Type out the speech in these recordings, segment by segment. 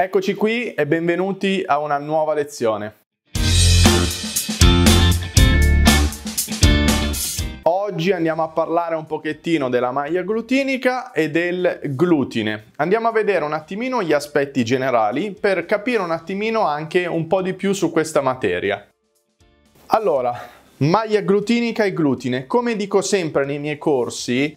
Eccoci qui e benvenuti a una nuova lezione. Oggi andiamo a parlare un pochettino della maglia glutinica e del glutine. Andiamo a vedere un attimino gli aspetti generali per capire un attimino anche un po' di più su questa materia. Allora, maglia glutinica e glutine. Come dico sempre nei miei corsi,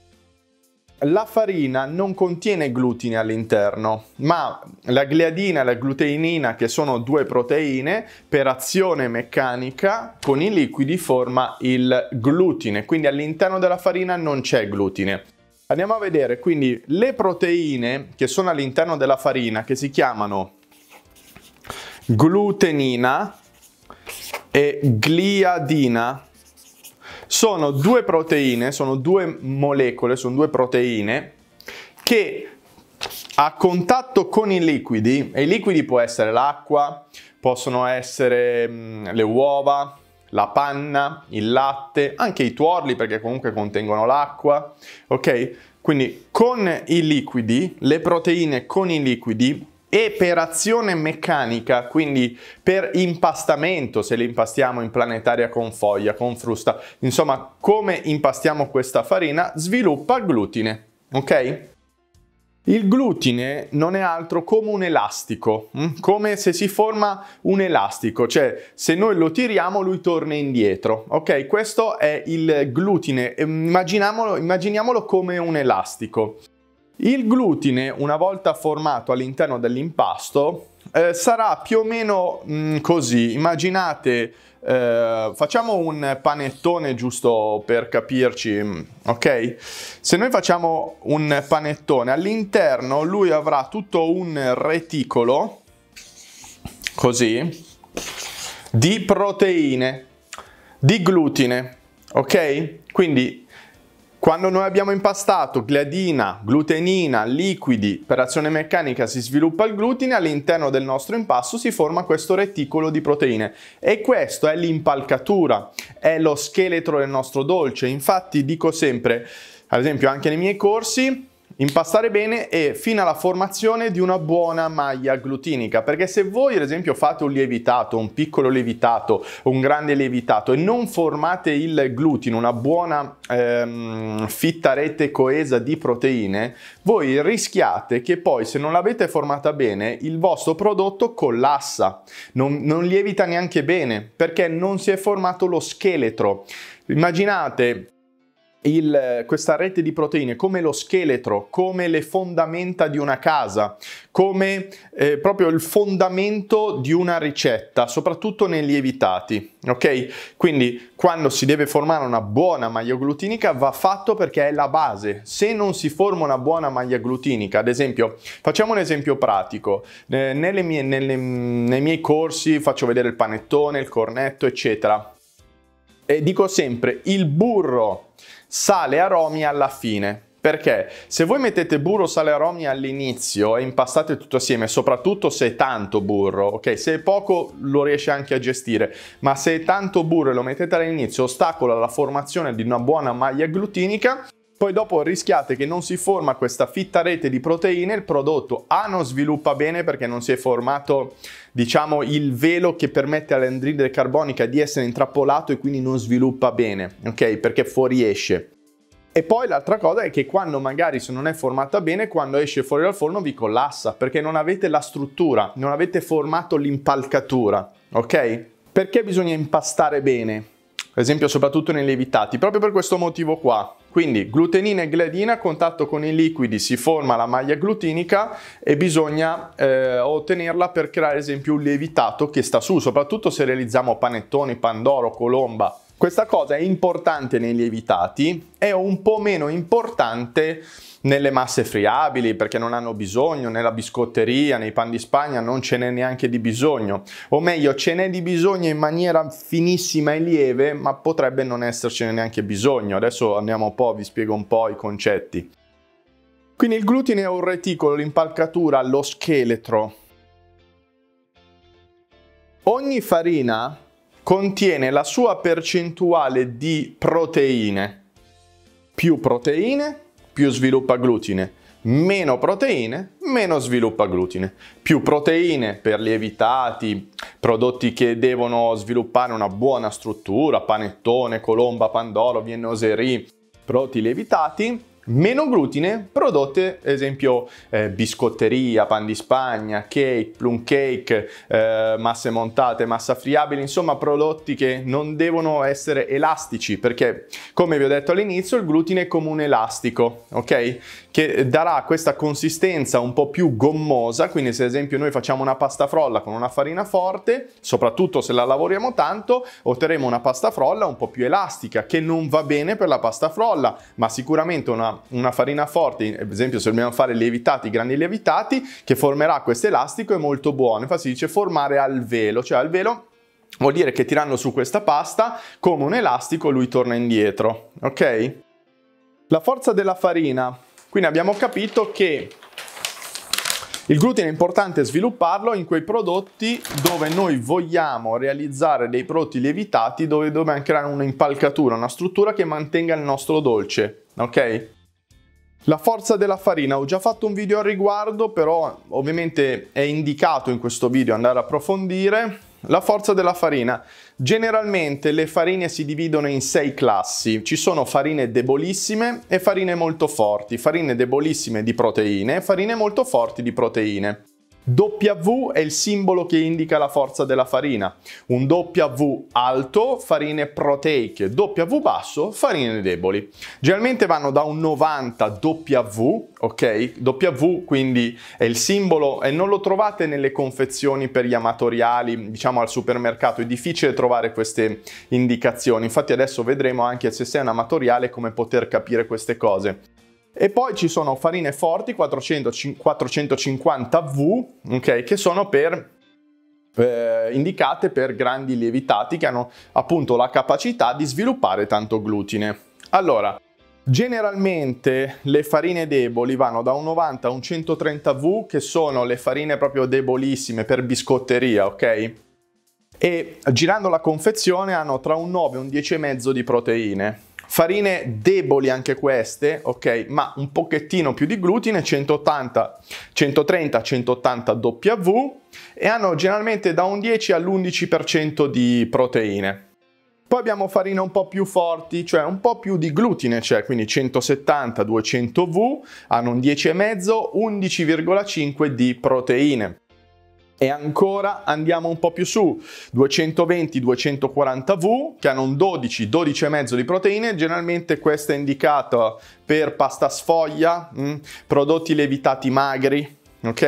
la farina non contiene glutine all'interno, ma la gliadina e la gluteinina, che sono due proteine, per azione meccanica con i liquidi forma il glutine, quindi all'interno della farina non c'è glutine. Andiamo a vedere quindi le proteine che sono all'interno della farina, che si chiamano glutenina e gliadina sono due proteine, sono due molecole, sono due proteine che a contatto con i liquidi, e i liquidi può essere l'acqua, possono essere mm, le uova, la panna, il latte, anche i tuorli perché comunque contengono l'acqua, ok? Quindi con i liquidi, le proteine con i liquidi e per azione meccanica, quindi per impastamento, se le impastiamo in planetaria con foglia, con frusta, insomma come impastiamo questa farina, sviluppa glutine, ok? Il glutine non è altro come un elastico, mm? come se si forma un elastico, cioè se noi lo tiriamo lui torna indietro, ok? Questo è il glutine, immaginiamolo, immaginiamolo come un elastico. Il glutine, una volta formato all'interno dell'impasto, eh, sarà più o meno mh, mm, così. Immaginate, eh, facciamo un panettone giusto per capirci, mm, ok? Se noi facciamo un panettone, all'interno lui avrà tutto un reticolo, così, di proteine, di glutine, ok? Quindi quando noi abbiamo impastato gliadina, glutenina, liquidi, per azione meccanica si sviluppa il glutine, all'interno del nostro impasto si forma questo reticolo di proteine e questo è l'impalcatura, è lo scheletro del nostro dolce. Infatti dico sempre, ad esempio anche nei miei corsi, Impastare bene e fino alla formazione di una buona maglia glutinica, perché se voi ad esempio fate un lievitato, un piccolo lievitato, un grande lievitato e non formate il glutine, una buona ehm, fitta rete coesa di proteine, voi rischiate che poi se non l'avete formata bene il vostro prodotto collassa, non, non lievita neanche bene perché non si è formato lo scheletro. Immaginate il, questa rete di proteine come lo scheletro, come le fondamenta di una casa, come eh, proprio il fondamento di una ricetta, soprattutto nei lievitati. Ok? Quindi quando si deve formare una buona maglia glutinica va fatto perché è la base. Se non si forma una buona maglia glutinica, ad esempio, facciamo un esempio pratico. Eh, nelle mie, nelle, nei miei corsi faccio vedere il panettone, il cornetto, eccetera. E dico sempre il burro sale aromi alla fine. Perché se voi mettete burro, sale aromi all'inizio e impastate tutto assieme, soprattutto se è tanto burro, ok? Se è poco lo riesce anche a gestire, ma se è tanto burro e lo mettete all'inizio ostacola la formazione di una buona maglia glutinica poi dopo rischiate che non si forma questa fitta rete di proteine, il prodotto A non sviluppa bene perché non si è formato diciamo il velo che permette all'anidride carbonica di essere intrappolato e quindi non sviluppa bene, ok? Perché fuoriesce. E poi l'altra cosa è che quando magari se non è formata bene, quando esce fuori dal forno vi collassa perché non avete la struttura, non avete formato l'impalcatura, ok? Perché bisogna impastare bene? per esempio soprattutto nei lievitati, proprio per questo motivo qua. Quindi glutenina e gliadina a contatto con i liquidi si forma la maglia glutinica e bisogna eh, ottenerla per creare ad esempio un lievitato che sta su, soprattutto se realizziamo panettoni, pandoro, colomba. Questa cosa è importante nei lievitati, è un po' meno importante nelle masse friabili perché non hanno bisogno, nella biscotteria, nei pan di Spagna non ce n'è neanche di bisogno, o meglio ce n'è di bisogno in maniera finissima e lieve, ma potrebbe non essercene neanche bisogno. Adesso andiamo un po', vi spiego un po' i concetti. Quindi il glutine è un reticolo, l'impalcatura, lo scheletro. Ogni farina contiene la sua percentuale di proteine. Più proteine, più sviluppa glutine, meno proteine, meno sviluppa glutine. Più proteine per lievitati, prodotti che devono sviluppare una buona struttura, panettone, colomba, pandoro, viennoserie, prodotti lievitati, meno glutine prodotte, ad esempio eh, biscotteria, pan di Spagna, cake, plum cake, eh, masse montate, massa friabile, insomma prodotti che non devono essere elastici perché come vi ho detto all'inizio il glutine è come un elastico, ok? che darà questa consistenza un po' più gommosa, quindi se ad esempio noi facciamo una pasta frolla con una farina forte, soprattutto se la lavoriamo tanto, otterremo una pasta frolla un po' più elastica, che non va bene per la pasta frolla, ma sicuramente una, una farina forte, ad esempio se dobbiamo fare lievitati, grandi lievitati, che formerà questo elastico è molto buono, infatti si dice formare al velo, cioè al velo vuol dire che tirando su questa pasta, come un elastico lui torna indietro, ok? La forza della farina quindi abbiamo capito che il glutine è importante svilupparlo in quei prodotti dove noi vogliamo realizzare dei prodotti lievitati, dove dobbiamo creare un'impalcatura, una struttura che mantenga il nostro dolce, ok? La forza della farina, ho già fatto un video al riguardo, però ovviamente è indicato in questo video andare a approfondire la forza della farina. Generalmente le farine si dividono in sei classi. Ci sono farine debolissime e farine molto forti, farine debolissime di proteine e farine molto forti di proteine. W è il simbolo che indica la forza della farina. Un W alto, farine proteiche, W basso, farine deboli. Generalmente vanno da un 90 W, ok? W quindi è il simbolo e non lo trovate nelle confezioni per gli amatoriali, diciamo al supermercato, è difficile trovare queste indicazioni. Infatti adesso vedremo anche se sei un amatoriale come poter capire queste cose. E poi ci sono farine forti 400, 450V, okay, che sono per eh, indicate per grandi lievitati che hanno appunto la capacità di sviluppare tanto glutine. Allora, generalmente le farine deboli vanno da un 90 a un 130 V, che sono le farine proprio debolissime per biscotteria, ok? E girando la confezione hanno tra un 9 e un 10,5 di proteine. Farine deboli anche queste, ok, ma un pochettino più di glutine, 180, 130, 180 W e hanno generalmente da un 10 all'11% di proteine. Poi abbiamo farine un po' più forti, cioè un po' più di glutine, cioè quindi 170-200 W, hanno un 10,5, 11,5 di proteine e ancora andiamo un po' più su, 220-240V che hanno un 12, 12,5 di proteine, generalmente questo è indicato per pasta sfoglia, mh, mm, prodotti levitati magri, ok?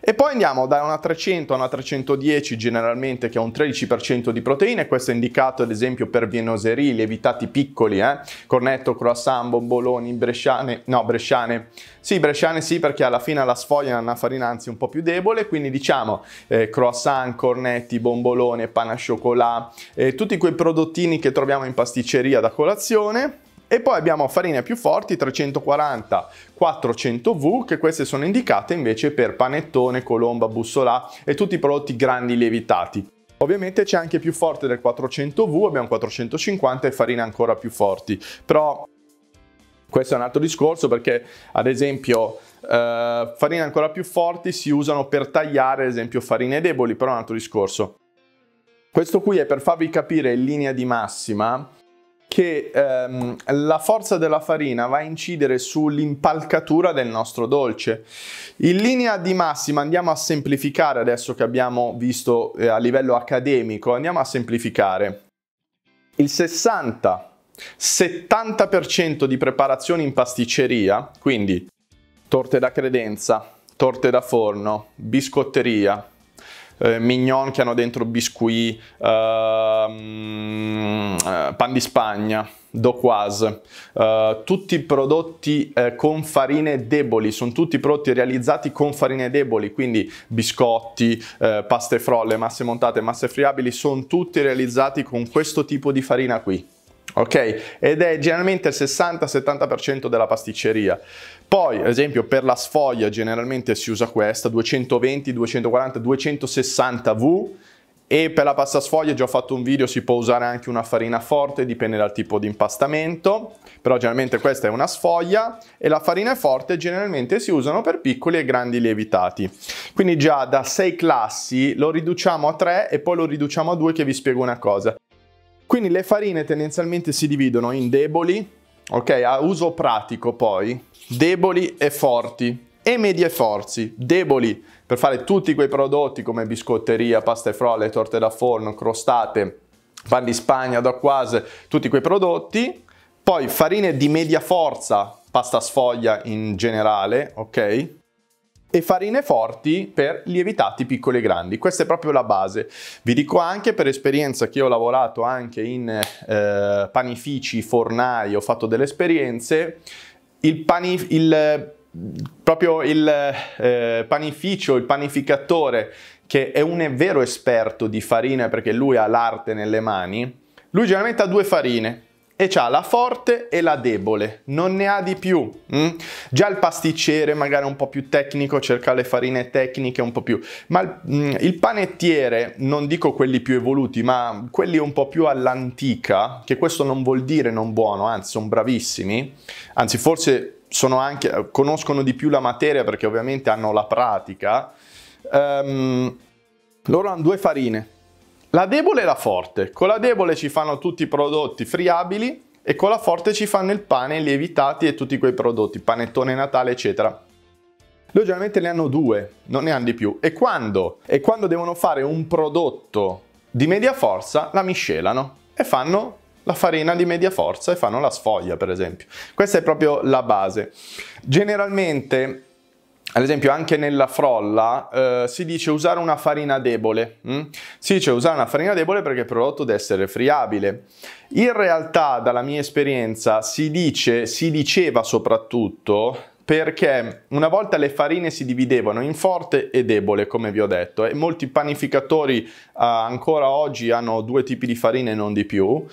E poi andiamo da una 300 a una 310 generalmente che ha un 13% di proteine, questo è indicato ad esempio per vienoseri, lievitati piccoli, eh? cornetto, croissant, bomboloni, bresciane, no bresciane, sì bresciane sì perché alla fine la sfoglia è una farina anzi un po' più debole, quindi diciamo eh, croissant, cornetti, bombolone, panna cioccolà, eh, tutti quei prodottini che troviamo in pasticceria da colazione, e poi abbiamo farine più forti 340 400 V che queste sono indicate invece per panettone, colomba, bussolà e tutti i prodotti grandi lievitati. Ovviamente c'è anche più forte del 400 V, abbiamo 450 e farine ancora più forti, però questo è un altro discorso perché ad esempio eh, farine ancora più forti si usano per tagliare ad esempio farine deboli, però è un altro discorso. Questo qui è per farvi capire in linea di massima che ehm, la forza della farina va a incidere sull'impalcatura del nostro dolce. In linea di massima andiamo a semplificare adesso che abbiamo visto eh, a livello accademico, andiamo a semplificare. Il 60 70% di preparazioni in pasticceria, quindi torte da credenza, torte da forno, biscotteria, eh, mignon che hanno dentro biscuit, ehm, eh, pan di Spagna, Doquaz, eh, tutti prodotti eh, con farine deboli, sono tutti prodotti realizzati con farine deboli, quindi biscotti, eh, paste frolle, masse montate, masse friabili, sono tutti realizzati con questo tipo di farina qui ok? Ed è generalmente il 60-70% della pasticceria. Poi, ad esempio, per la sfoglia generalmente si usa questa, 220, 240, 260 V, e per la pasta sfoglia già ho fatto un video, si può usare anche una farina forte, dipende dal tipo di impastamento, però generalmente questa è una sfoglia e la farina forte generalmente si usano per piccoli e grandi lievitati. Quindi già da 6 classi lo riduciamo a 3 e poi lo riduciamo a 2 che vi spiego una cosa. Quindi le farine tendenzialmente si dividono in deboli, ok, a uso pratico poi, deboli e forti e medie forzi, deboli per fare tutti quei prodotti come biscotteria, pasta e frolle, torte da forno, crostate, pan di Spagna, da quase, tutti quei prodotti. Poi farine di media forza, pasta sfoglia in generale, ok? e farine forti per lievitati piccoli e grandi. Questa è proprio la base. Vi dico anche per esperienza che ho lavorato anche in eh, panifici, fornai, ho fatto delle esperienze, il, panif il, proprio il eh, panificio, il panificatore che è un vero esperto di farina perché lui ha l'arte nelle mani, lui generalmente ha due farine, e c'ha la forte e la debole, non ne ha di più. Mm? Già il pasticcere magari un po' più tecnico cerca le farine tecniche un po' più, ma il, mm, il panettiere, non dico quelli più evoluti, ma quelli un po' più all'antica, che questo non vuol dire non buono, anzi sono bravissimi, anzi forse sono anche, conoscono di più la materia perché ovviamente hanno la pratica, um, loro hanno due farine, la debole e la forte. Con la debole ci fanno tutti i prodotti friabili e con la forte ci fanno il pane, lievitati e tutti quei prodotti, panettone Natale, eccetera. Loro generalmente ne hanno due, non ne hanno di più. E quando? E quando devono fare un prodotto di media forza, la miscelano e fanno la farina di media forza e fanno la sfoglia, per esempio. Questa è proprio la base. Generalmente ad esempio anche nella frolla eh, si dice usare una farina debole. Mh? Mm? Si dice usare una farina debole perché il prodotto deve essere friabile. In realtà, dalla mia esperienza, si dice, si diceva soprattutto perché una volta le farine si dividevano in forte e debole, come vi ho detto, e molti panificatori eh, ancora oggi hanno due tipi di farine e non di più,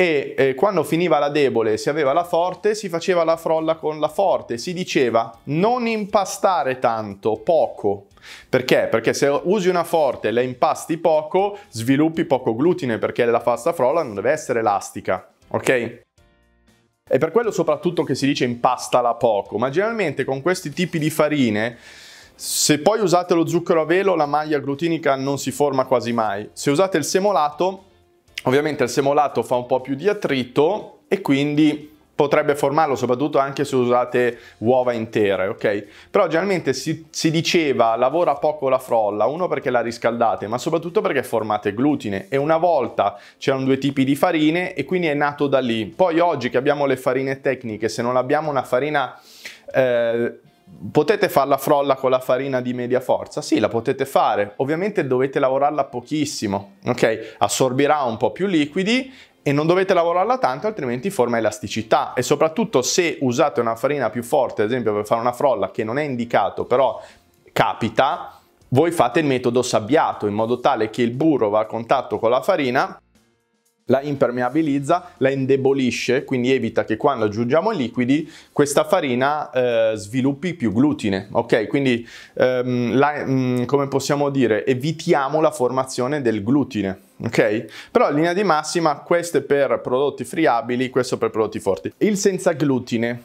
e eh, quando finiva la debole si aveva la forte, si faceva la frolla con la forte, si diceva non impastare tanto, poco. Perché? Perché se usi una forte e la impasti poco, sviluppi poco glutine perché la pasta frolla non deve essere elastica, ok? È per quello soprattutto che si dice impastala poco, ma generalmente con questi tipi di farine se poi usate lo zucchero a velo la maglia glutinica non si forma quasi mai. Se usate il semolato Ovviamente il semolato fa un po' più di attrito e quindi potrebbe formarlo soprattutto anche se usate uova intere, ok? Però generalmente si, si, diceva lavora poco la frolla, uno perché la riscaldate, ma soprattutto perché formate glutine e una volta c'erano due tipi di farine e quindi è nato da lì. Poi oggi che abbiamo le farine tecniche, se non abbiamo una farina eh, Potete fare la frolla con la farina di media forza? Sì, la potete fare. Ovviamente dovete lavorarla pochissimo, ok? Assorbirà un po' più liquidi e non dovete lavorarla tanto altrimenti forma elasticità e soprattutto se usate una farina più forte, ad esempio per fare una frolla che non è indicato, però capita, voi fate il metodo sabbiato in modo tale che il burro va a contatto con la farina la impermeabilizza, la indebolisce, quindi evita che quando aggiungiamo liquidi questa farina eh, sviluppi più glutine, ok? Quindi ehm, la, mh, mm, come possiamo dire, evitiamo la formazione del glutine. Ok? Però in linea di massima questo è per prodotti friabili, questo per prodotti forti. Il senza glutine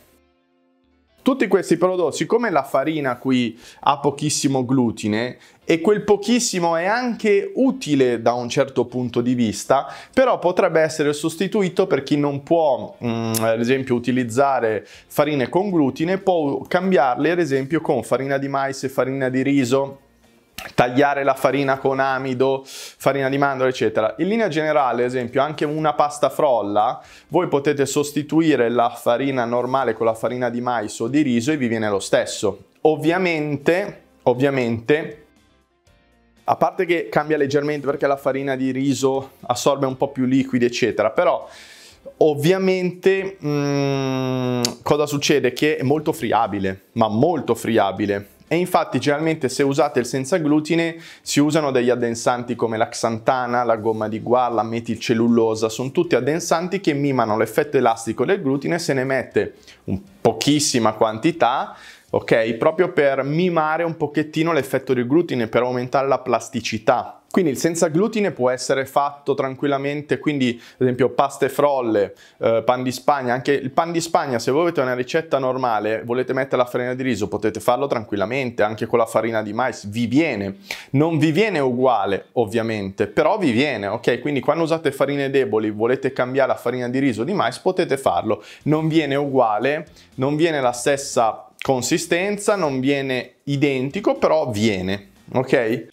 tutti questi prodotti, siccome la farina qui ha pochissimo glutine e quel pochissimo è anche utile da un certo punto di vista, però potrebbe essere sostituito per chi non può, mh, mm, ad esempio, utilizzare farine con glutine, può cambiarle, ad esempio, con farina di mais e farina di riso tagliare la farina con amido, farina di mandorla, eccetera. In linea generale, ad esempio, anche una pasta frolla, voi potete sostituire la farina normale con la farina di mais o di riso e vi viene lo stesso. Ovviamente, ovviamente a parte che cambia leggermente perché la farina di riso assorbe un po' più liquidi, eccetera, però ovviamente mh, mm, cosa succede? Che è molto friabile, ma molto friabile e infatti generalmente se usate il senza glutine si usano degli addensanti come la xantana, la gomma di guà, la metilcellulosa, sono tutti addensanti che mimano l'effetto elastico del glutine, se ne mette un pochissima quantità ok? Proprio per mimare un pochettino l'effetto del glutine, per aumentare la plasticità quindi il senza glutine può essere fatto tranquillamente, quindi ad esempio paste frolle, eh, pan di Spagna, anche il pan di Spagna se voi avete una ricetta normale, volete mettere la farina di riso, potete farlo tranquillamente, anche con la farina di mais, vi viene. Non vi viene uguale ovviamente, però vi viene, ok? Quindi quando usate farine deboli, volete cambiare la farina di riso di mais, potete farlo. Non viene uguale, non viene la stessa consistenza, non viene identico, però viene, ok?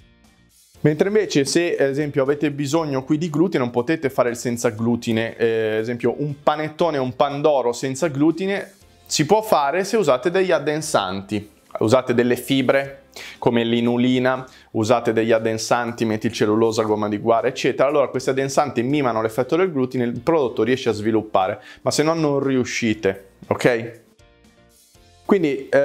Mentre invece se ad esempio avete bisogno qui di glutine non potete fare il senza glutine, eh, ad esempio un panettone o un pandoro senza glutine si può fare se usate degli addensanti, usate delle fibre come l'inulina, usate degli addensanti, metilcellulosa, gomma di guara, eccetera. Allora questi addensanti mimano l'effetto del glutine, il prodotto riesce a sviluppare, ma se no non riuscite, ok? Quindi eh,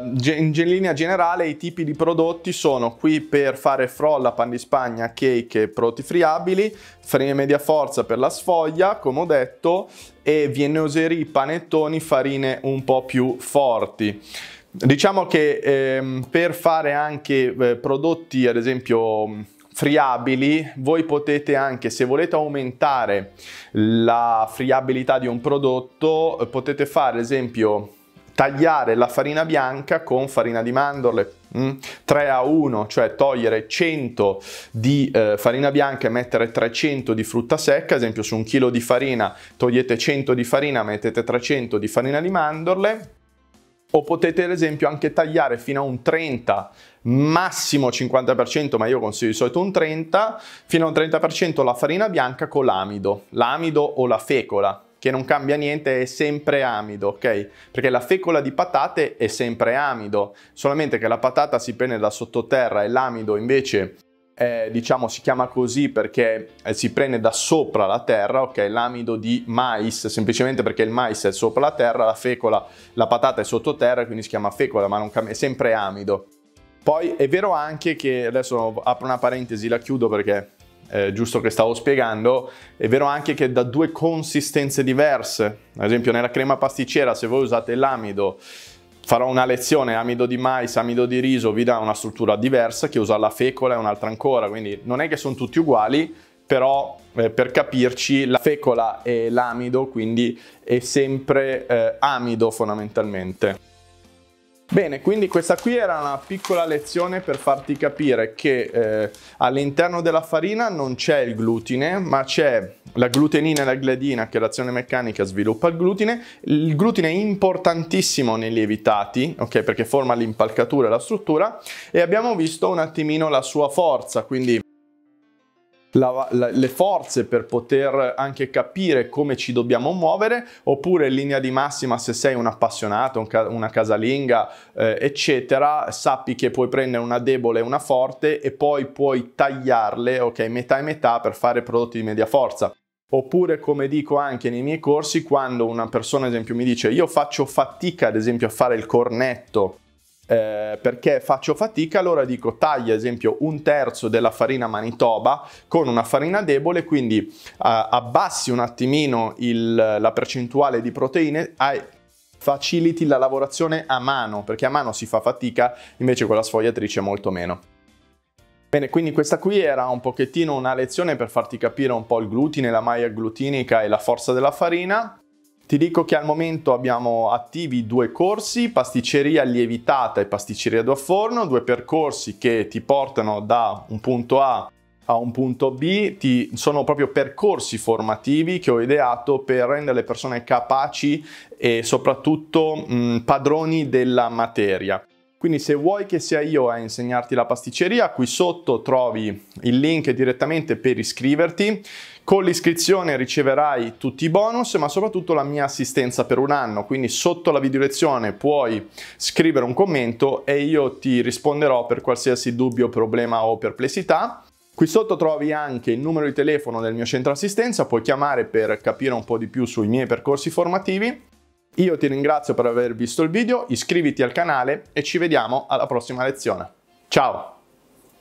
in linea generale i tipi di prodotti sono qui per fare frolla, pan di spagna, cake e prodotti friabili, farine media forza per la sfoglia, come ho detto, e viennoserie, panettoni, farine un po' più forti. Diciamo che eh, per fare anche eh, prodotti, ad esempio mm, friabili, voi potete anche, se volete aumentare la friabilità di un prodotto, eh, potete fare, ad esempio, tagliare la farina bianca con farina di mandorle. 3 mm? a 1, cioè togliere 100 di eh, farina bianca e mettere 300 di frutta secca, ad esempio su un chilo di farina togliete 100 di farina, mettete 300 di farina di mandorle, o potete ad esempio anche tagliare fino a un 30, massimo 50%, ma io consiglio di solito un 30, fino a un 30% la farina bianca con l'amido, l'amido o la fecola, che non cambia niente, è sempre amido, ok? Perché la fecola di patate è sempre amido, solamente che la patata si prende da sottoterra e l'amido invece eh, diciamo si chiama così perché eh, si prende da sopra la terra, ok, l'amido di mais, semplicemente perché il mais è sopra la terra, la fecola, la patata è sottoterra, e quindi si chiama fecola, ma non è sempre amido. Poi è vero anche che, adesso apro una parentesi, la chiudo perché eh, giusto che stavo spiegando, è vero anche che da due consistenze diverse, ad esempio nella crema pasticcera se voi usate l'amido, farò una lezione, amido di mais, amido di riso, vi dà una struttura diversa, chi usa la fecola è un'altra ancora, quindi non è che sono tutti uguali, però eh, per capirci la fecola è l'amido, quindi è sempre eh, amido fondamentalmente. Bene, quindi questa qui era una piccola lezione per farti capire che eh, all'interno della farina non c'è il glutine, ma c'è la glutenina e la gliadina che l'azione meccanica sviluppa il glutine. Il glutine è importantissimo nei lievitati, ok, perché forma l'impalcatura e la struttura e abbiamo visto un attimino la sua forza, quindi la, la, le forze per poter anche capire come ci dobbiamo muovere, oppure in linea di massima se sei un appassionato, un ca- una casalinga, eh, eccetera, sappi che puoi prendere una debole e una forte e poi puoi tagliarle, ok, metà e metà per fare prodotti di media forza. Oppure, come dico anche nei miei corsi, quando una persona, ad esempio, mi dice io faccio fatica, ad esempio, a fare il cornetto eh, perché faccio fatica, allora dico taglia ad esempio un terzo della farina manitoba con una farina debole, quindi eh, abbassi un attimino il, la percentuale di proteine, hai, faciliti la lavorazione a mano, perché a mano si fa fatica, invece con la sfogliatrice molto meno. Bene, quindi questa qui era un pochettino una lezione per farti capire un po' il glutine, la maglia glutinica e la forza della farina. Ti dico che al momento abbiamo attivi due corsi, pasticceria lievitata e pasticceria da forno, due percorsi che ti portano da un punto A a un punto B, ti, sono proprio percorsi formativi che ho ideato per rendere le persone capaci e soprattutto mh, padroni della materia. Quindi se vuoi che sia io a insegnarti la pasticceria, qui sotto trovi il link direttamente per iscriverti. Con l'iscrizione riceverai tutti i bonus, ma soprattutto la mia assistenza per un anno, quindi sotto la video lezione puoi scrivere un commento e io ti risponderò per qualsiasi dubbio, problema o perplessità. Qui sotto trovi anche il numero di telefono del mio centro assistenza, puoi chiamare per capire un po' di più sui miei percorsi formativi. Io ti ringrazio per aver visto il video, iscriviti al canale e ci vediamo alla prossima lezione. Ciao!